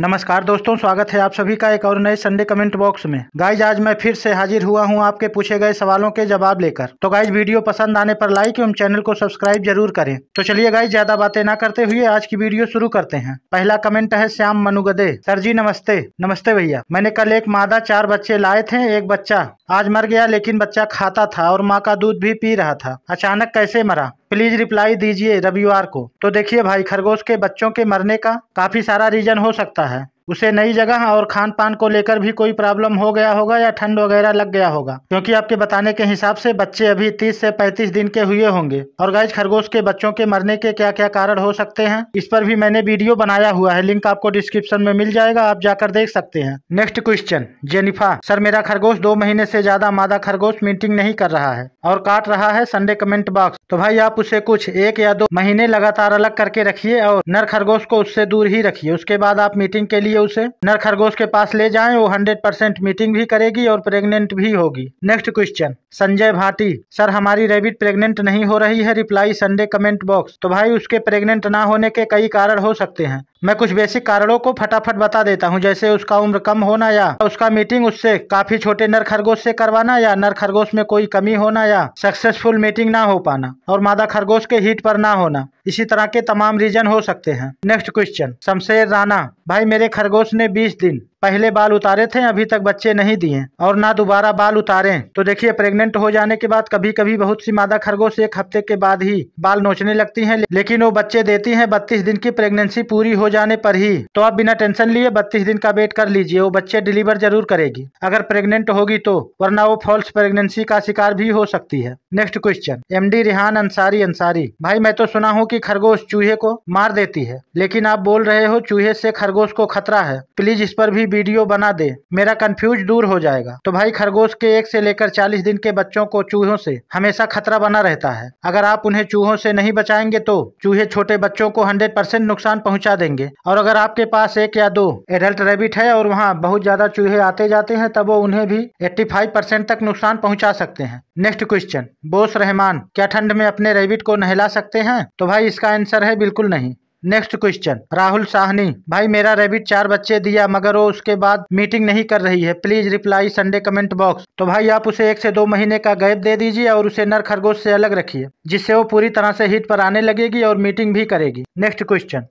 नमस्कार दोस्तों स्वागत है आप सभी का एक और नए संडे कमेंट बॉक्स में गाइज आज मैं फिर से हाजिर हुआ हूं आपके पूछे गए सवालों के जवाब लेकर तो गाइज वीडियो पसंद आने पर लाइक एवं चैनल को सब्सक्राइब जरूर करें तो चलिए गाइज ज्यादा बातें ना करते हुए आज की वीडियो शुरू करते हैं पहला कमेंट है श्याम मनुगदे सर जी नमस्ते नमस्ते भैया मैंने कल एक मादा चार बच्चे लाए थे एक बच्चा आज मर गया लेकिन बच्चा खाता था और माँ का दूध भी पी रहा था अचानक कैसे मरा प्लीज रिप्लाई दीजिए रविवार को तो देखिए भाई खरगोश के बच्चों के मरने का काफी सारा रीजन हो सकता है उसे नई जगह और खान पान को लेकर भी कोई प्रॉब्लम हो गया होगा या ठंड वगैरह लग गया होगा क्योंकि आपके बताने के हिसाब से बच्चे अभी तीस से पैंतीस दिन के हुए होंगे और गाइज खरगोश के बच्चों के मरने के क्या क्या कारण हो सकते हैं इस पर भी मैंने वीडियो बनाया हुआ है लिंक आपको डिस्क्रिप्शन में मिल जाएगा आप जाकर देख सकते हैं नेक्स्ट क्वेश्चन जेनिफा सर मेरा खरगोश दो महीने ऐसी ज्यादा मादा खरगोश मीटिंग नहीं कर रहा है और काट रहा है संडे कमेंट बॉक्स तो भाई आप उसे कुछ एक या दो महीने लगातार अलग करके रखिए और नर खरगोश को उससे दूर ही रखिए उसके बाद आप मीटिंग के लिए लीजिए उसे नर खरगोश के पास ले जाएं वो हंड्रेड परसेंट मीटिंग भी करेगी और प्रेग्नेंट भी होगी next question Sanjay Bhati sir हमारी रेबिट प्रेग्नेंट नहीं हो रही है रिप्लाई संडे कमेंट बॉक्स तो भाई उसके प्रेग्नेंट ना होने के कई कारण हो सकते हैं मैं कुछ बेसिक कारणों को फटाफट बता देता हूँ जैसे उसका उम्र कम होना या उसका मीटिंग उससे काफी छोटे नर खरगोश से करवाना या नर खरगोश में कोई कमी होना या सक्सेसफुल मीटिंग ना हो पाना और मादा खरगोश के हीट पर ना होना इसी तरह के तमाम रीजन हो सकते हैं नेक्स्ट क्वेश्चन शमशेर राणा भाई मेरे खरगोश ने बीस दिन पहले बाल उतारे थे अभी तक बच्चे नहीं दिए और ना दोबारा बाल उतारे तो देखिए प्रेग्नेंट हो जाने के बाद कभी कभी बहुत सी मादा खरगोश एक हफ्ते के बाद ही बाल नोचने लगती है लेकिन वो बच्चे देती है बत्तीस दिन की प्रेगनेंसी पूरी हो जाने पर ही तो आप बिना टेंशन लिए बत्तीस दिन का वेट कर लीजिए वो बच्चे डिलीवर जरूर करेगी अगर प्रेगनेंट होगी तो वरना वो फॉल्स प्रेगनेंसी का शिकार भी हो सकती है next question M Rihan Ansari Ansari भाई मैं तो सुना हूँ की खरगोश चूहे को मार देती है लेकिन आप बोल रहे हो चूहे से खरगोश को खतरा है प्लीज इस पर भी वीडियो बना दे मेरा कन्फ्यूज दूर हो जाएगा तो भाई खरगोश के एक से लेकर चालीस दिन के बच्चों को चूहों से हमेशा खतरा बना रहता है अगर आप उन्हें चूहों से नहीं बचाएंगे तो चूहे छोटे बच्चों को हंड्रेड परसेंट नुकसान पहुंचा देंगे और अगर आपके पास एक या दो एडल्ट रेबिट है और वहाँ बहुत ज्यादा चूहे आते जाते हैं तब वो उन्हें भी एट्टी फाइव परसेंट तक नुकसान पहुँचा सकते हैं नेक्स्ट क्वेश्चन बोस रहमान क्या ठंड में अपने रेबिट को नहला सकते हैं तो भाई इसका आंसर है बिल्कुल नहीं नेक्स्ट क्वेश्चन राहुल साहनी भाई मेरा रेबिट चार बच्चे दिया मगर वो उसके बाद मीटिंग नहीं कर रही है please reply Sunday comment box तो भाई आप उसे एक से दो महीने का गैप दे दीजिए और उसे नर खरगोश से अलग रखिए जिससे वो पूरी तरह से हीट पर आने लगेगी और मीटिंग भी करेगी next question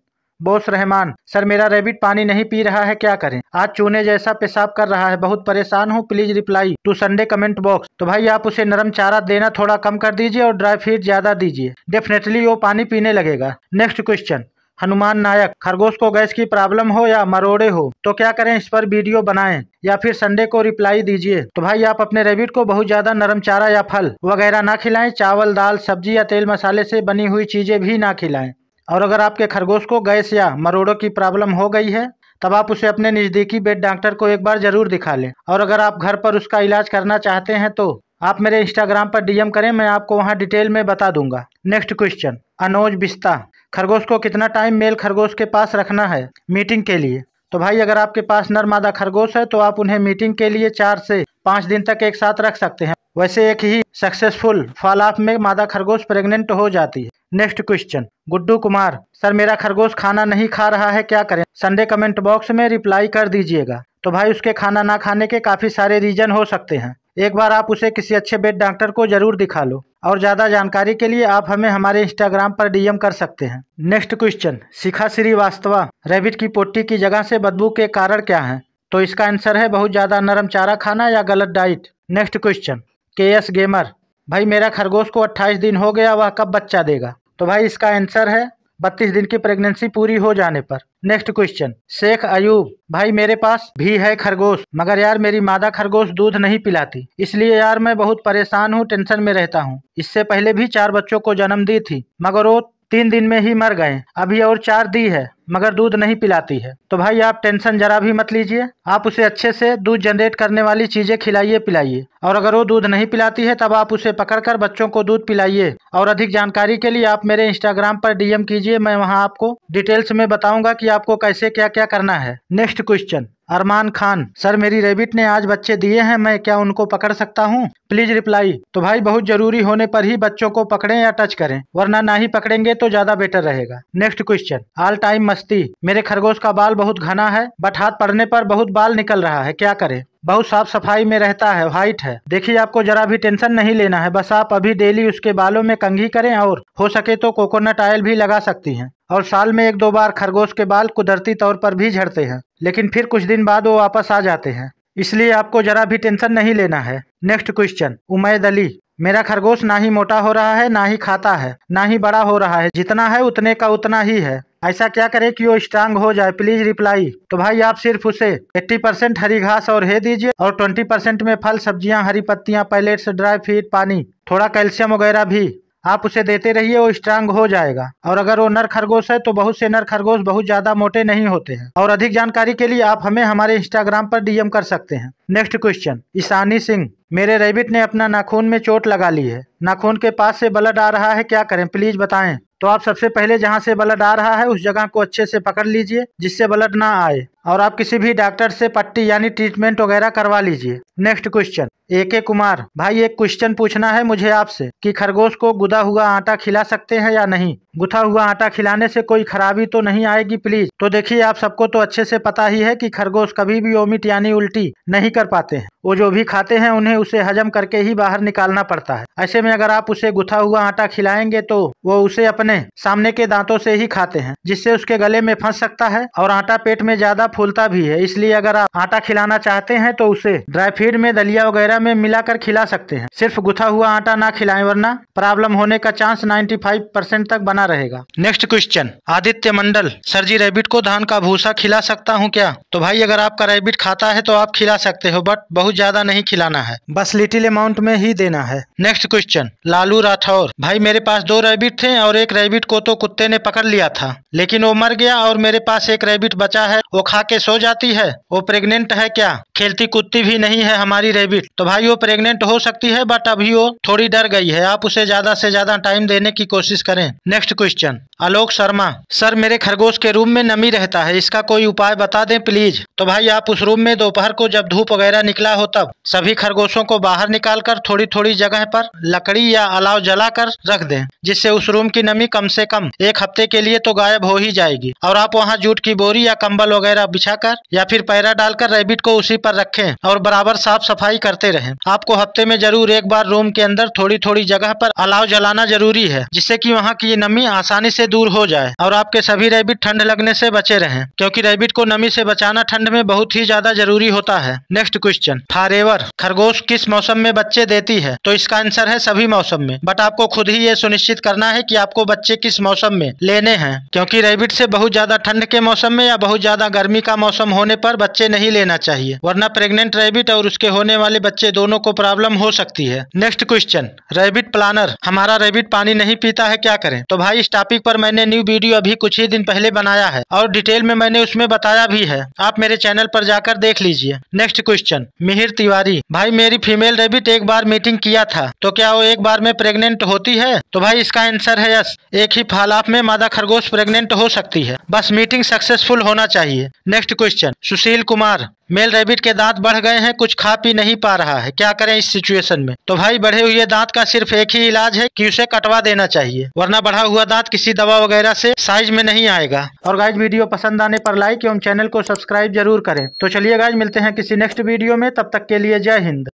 Bose Rahman sir मेरा रेबिट पानी नहीं पी रहा है क्या करें आज चूने जैसा पेशाब कर रहा है बहुत परेशान हूँ please reply to Sunday comment box तो भाई आप उसे नरम चारा देना थोड़ा कम कर दीजिए और ड्राई फीड ज्यादा दीजिए डेफिनेटली वो पानी पीने लगेगा नेक्स्ट क्वेश्चन हनुमान नायक खरगोश को गैस की प्रॉब्लम हो या मरोड़े हो तो क्या करें इस पर वीडियो बनाएं या फिर संडे को रिप्लाई दीजिए तो भाई आप अपने रेबिट को बहुत ज्यादा नरम चारा या फल वगैरह ना खिलाएं चावल दाल सब्जी या तेल मसाले से बनी हुई चीजें भी ना खिलाएं और अगर आपके खरगोश को गैस या मरोड़ों की प्रॉब्लम हो गई है तब आप उसे अपने नज़दीकी बेड डॉक्टर को एक बार जरूर दिखा लें और अगर आप घर पर उसका इलाज करना चाहते हैं तो आप मेरे इंस्टाग्राम पर डीएम करें मैं आपको वहां डिटेल में बता दूंगा नेक्स्ट क्वेश्चन अनोज बिस्ता खरगोश को कितना टाइम मेल खरगोश के पास रखना है मीटिंग के लिए तो भाई अगर आपके पास नर मादा खरगोश है तो आप उन्हें मीटिंग के लिए चार से पाँच दिन तक एक साथ रख सकते हैं वैसे एक ही सक्सेसफुल फॉल ऑफ में मादा खरगोश प्रेग्नेंट हो जाती है next question Guddu Kumar sir मेरा खरगोश खाना नहीं खा रहा है क्या करें संडे कमेंट बॉक्स में रिप्लाई कर दीजिएगा तो भाई उसके खाना ना खाने के काफ़ी सारे रीजन हो सकते हैं एक बार आप उसे किसी अच्छे बेड डॉक्टर को जरूर दिखा लो और ज़्यादा जानकारी के लिए आप हमें हमारे इंस्टाग्राम पर डीएम कर सकते हैं next question Shikha Srivastava rabbit की पोटी की जगह से बदबू के कारण क्या है तो इसका आंसर है बहुत ज़्यादा नरम चारा खाना या गलत diet next question K S gamer भाई मेरा खरगोश को अट्ठाईस दिन हो गया वह कब बच्चा देगा तो भाई इसका आंसर है बत्तीस दिन की प्रेगनेंसी पूरी हो जाने पर नेक्स्ट क्वेश्चन शेख अयूब भाई मेरे पास भी है खरगोश मगर यार मेरी मादा खरगोश दूध नहीं पिलाती इसलिए यार मैं बहुत परेशान हूँ टेंशन में रहता हूँ इससे पहले भी चार बच्चों को जन्म दी थी मगर वो तीन दिन में ही मर गए अभी और चार दी है मगर दूध नहीं पिलाती है तो भाई आप टेंशन जरा भी मत लीजिए आप उसे अच्छे से दूध जनरेट करने वाली चीज़ें खिलाइए पिलाइए और अगर वो दूध नहीं पिलाती है तब आप उसे पकड़कर बच्चों को दूध पिलाइए और अधिक जानकारी के लिए आप मेरे इंस्टाग्राम पर डीएम कीजिए मैं वहाँ आपको डिटेल्स में बताऊँगा की आपको कैसे क्या क्या करना है next question Arman Khan sir मेरी रेबिट ने आज बच्चे दिए हैं मैं क्या उनको पकड़ सकता हूँ प्लीज रिप्लाई तो भाई बहुत जरूरी होने पर ही बच्चों को पकड़ें या टच करें वरना ना ही पकड़ेंगे तो ज्यादा बेटर रहेगा नेक्स्ट क्वेश्चन ऑल टाइम मस्ती मेरे खरगोश का बाल बहुत घना है बट हाथ पड़ने पर बहुत बाल निकल रहा है क्या करें बहुत साफ सफाई में रहता है व्हाइट है देखिए आपको जरा भी टेंशन नहीं लेना है बस आप अभी डेली उसके बालों में कंघी करें और हो सके तो कोकोनट ऑयल भी लगा सकती हैं और साल में एक दो बार खरगोश के बाल कुदरती तौर पर भी झड़ते हैं लेकिन फिर कुछ दिन बाद वो वापस आ जाते हैं इसलिए आपको जरा भी टेंशन नहीं लेना है नेक्स्ट क्वेश्चन उमैद अली मेरा खरगोश ना ही मोटा हो रहा है ना ही खाता है ना ही बड़ा हो रहा है जितना है उतने का उतना ही है ऐसा क्या करें कि वो स्ट्रांग हो जाए प्लीज रिप्लाई तो भाई आप सिर्फ उसे 80 परसेंट हरी घास और हे दीजिए और 20 परसेंट में फल सब्जियां हरी पत्तियां पैलेट्स ड्राई फ्रूट पानी थोड़ा कैल्शियम वगैरह भी आप उसे देते रहिए वो स्ट्रांग हो जाएगा और अगर वो नर खरगोश है तो बहुत से नर खरगोश बहुत ज्यादा मोटे नहीं होते हैं और अधिक जानकारी के लिए आप हमें हमारे इंस्टाग्राम पर डीएम कर सकते हैं नेक्स्ट क्वेश्चन ईशानी सिंह मेरे रेबिट ने अपना नाखून में चोट लगा ली है नाखून के पास से ब्लड आ रहा है क्या करें प्लीज बताएं तो आप सबसे पहले जहाँ से ब्लड आ रहा है उस जगह को अच्छे से पकड़ लीजिए जिससे ब्लड ना आए और आप किसी भी डॉक्टर से पट्टी यानी ट्रीटमेंट वगैरह करवा लीजिए नेक्स्ट क्वेश्चन ए के कुमार भाई एक क्वेश्चन पूछना है मुझे आपसे कि खरगोश को गुदा हुआ आटा खिला सकते हैं या नहीं गुथा हुआ आटा खिलाने से कोई खराबी तो नहीं आएगी प्लीज तो देखिए आप सबको तो अच्छे से पता ही है कि खरगोश कभी भी ओमिट यानी उल्टी नहीं कर पाते हैं वो जो भी खाते हैं उन्हें उसे हजम करके ही बाहर निकालना पड़ता है ऐसे में अगर आप उसे गुथा हुआ आटा खिलाएंगे तो वो उसे अपने सामने के दांतों से ही खाते हैं जिससे उसके गले में फंस सकता है और आटा पेट में ज्यादा फूलता भी है इसलिए अगर आप आटा खिलाना चाहते हैं तो उसे ड्राई फीड में दलिया वगैरह में मिलाकर खिला सकते हैं सिर्फ गुथा हुआ आटा ना खिलाए वरना प्रॉब्लम होने का चांस फाइव परसेंट तक बना रहेगा next question Aditya Mandal sir ji rabbit को धान का भूसा खिला सकता हूँ क्या तो भाई अगर आपका रेबिट खाता है तो आप खिला सकते सकते हो बट बहुत ज्यादा नहीं खिलाना है बस लिटिल अमाउंट में ही देना है नेक्स्ट क्वेश्चन लालू राठौर भाई मेरे पास दो रेबिट थे और एक रेबिट को तो कुत्ते ने पकड़ लिया था लेकिन वो मर गया और मेरे पास एक रेबिट बचा है वो खा के सो जाती है वो प्रेगनेंट है क्या खेलती कुत्ती भी नहीं है हमारी रेबिट तो भाई वो प्रेगनेंट हो सकती है बट अभी वो थोड़ी डर गई है आप उसे ज्यादा से ज्यादा टाइम देने की कोशिश करें next question Alok Sharma sir मेरे खरगोश के रूम में नमी रहता है इसका कोई उपाय बता दें प्लीज तो भाई आप उस रूम में दोपहर को जब धूप वगैरह निकला हो तब सभी खरगोशों को बाहर निकालकर थोड़ी थोड़ी जगह पर लकड़ी या अलाव जलाकर रख दें जिससे उस रूम की नमी कम से कम एक हफ्ते के लिए तो गायब हो ही जाएगी और आप वहाँ जूट की बोरी या कंबल वगैरह बिछाकर या फिर पैरा डालकर रेबिट को उसी पर रखें और बराबर साफ सफाई करते रहें आपको हफ्ते में जरूर एक बार रूम के अंदर थोड़ी थोड़ी जगह पर अलाव जलाना जरूरी है जिससे की वहाँ की नमी आसानी से दूर हो जाए और आपके सभी रेबिट ठंड लगने से बचे रहें क्योंकि रेबिट को नमी से बचाना ठंड में बहुत ही ज्यादा जरूरी होता है नेक्स्ट नेक्स्ट क्वेश्चन फारेवर खरगोश किस मौसम में बच्चे देती है तो इसका आंसर है सभी मौसम में बट आपको खुद ही ये सुनिश्चित करना है कि आपको बच्चे किस मौसम में लेने हैं क्योंकि रेबिट से बहुत ज्यादा ठंड के मौसम में या बहुत ज्यादा गर्मी का मौसम होने पर बच्चे नहीं लेना चाहिए वरना प्रेगनेंट रेबिट और उसके होने वाले बच्चे दोनों को प्रॉब्लम हो सकती है नेक्स्ट क्वेश्चन रेबिट प्लानर हमारा रेबिट पानी नहीं पीता है क्या करें तो भाई इस टॉपिक पर मैंने न्यू वीडियो अभी कुछ ही दिन पहले बनाया है और डिटेल में मैंने उसमें बताया भी है आप मेरे चैनल पर जाकर देख लीजिए next question question Mihir Tiwari भाई मेरी फीमेल रेबिट एक बार मीटिंग किया था तो क्या वो एक बार में प्रेग्नेंट होती है तो भाई इसका आंसर है यस एक ही फालाप में मादा खरगोश प्रेग्नेंट हो सकती है बस मीटिंग सक्सेसफुल होना चाहिए next question Sushil Kumar male rabbit के दांत बढ़ गए हैं कुछ खा पी नहीं पा रहा है क्या करें इस सिचुएशन में तो भाई बढ़े हुए दांत का सिर्फ एक ही इलाज है कि उसे कटवा देना चाहिए वरना बढ़ा हुआ दांत किसी दवा वगैरह से साइज में नहीं आएगा और गाइज वीडियो पसंद आने पर लाइक एवं चैनल को सब्सक्राइब जरूर करें तो चलिए गाइज मिलते हैं किसी नेक्स्ट वीडियो में तब तक के लिए जय हिंद